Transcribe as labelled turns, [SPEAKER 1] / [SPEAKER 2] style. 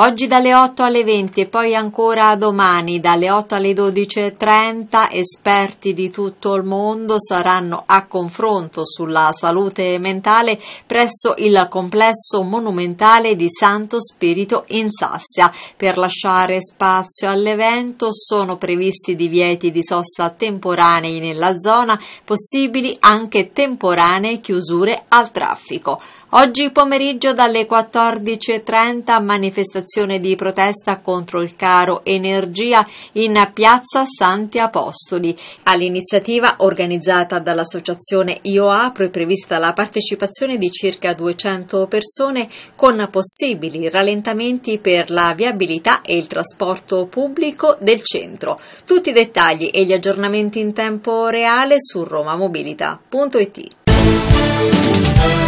[SPEAKER 1] Oggi dalle 8 alle 20 e poi ancora domani dalle 8 alle 12.30 esperti di tutto il mondo saranno a confronto sulla salute mentale presso il complesso monumentale di Santo Spirito in Sassia. Per lasciare spazio all'evento sono previsti divieti di sosta temporanei nella zona, possibili anche temporanee chiusure al traffico. Oggi pomeriggio dalle 14.30 manifestazione di protesta contro il caro energia in piazza Santi Apostoli. All'iniziativa organizzata dall'associazione Io Apro è prevista la partecipazione di circa 200 persone con possibili rallentamenti per la viabilità e il trasporto pubblico del centro. Tutti i dettagli e gli aggiornamenti in tempo reale su romamobilita.it.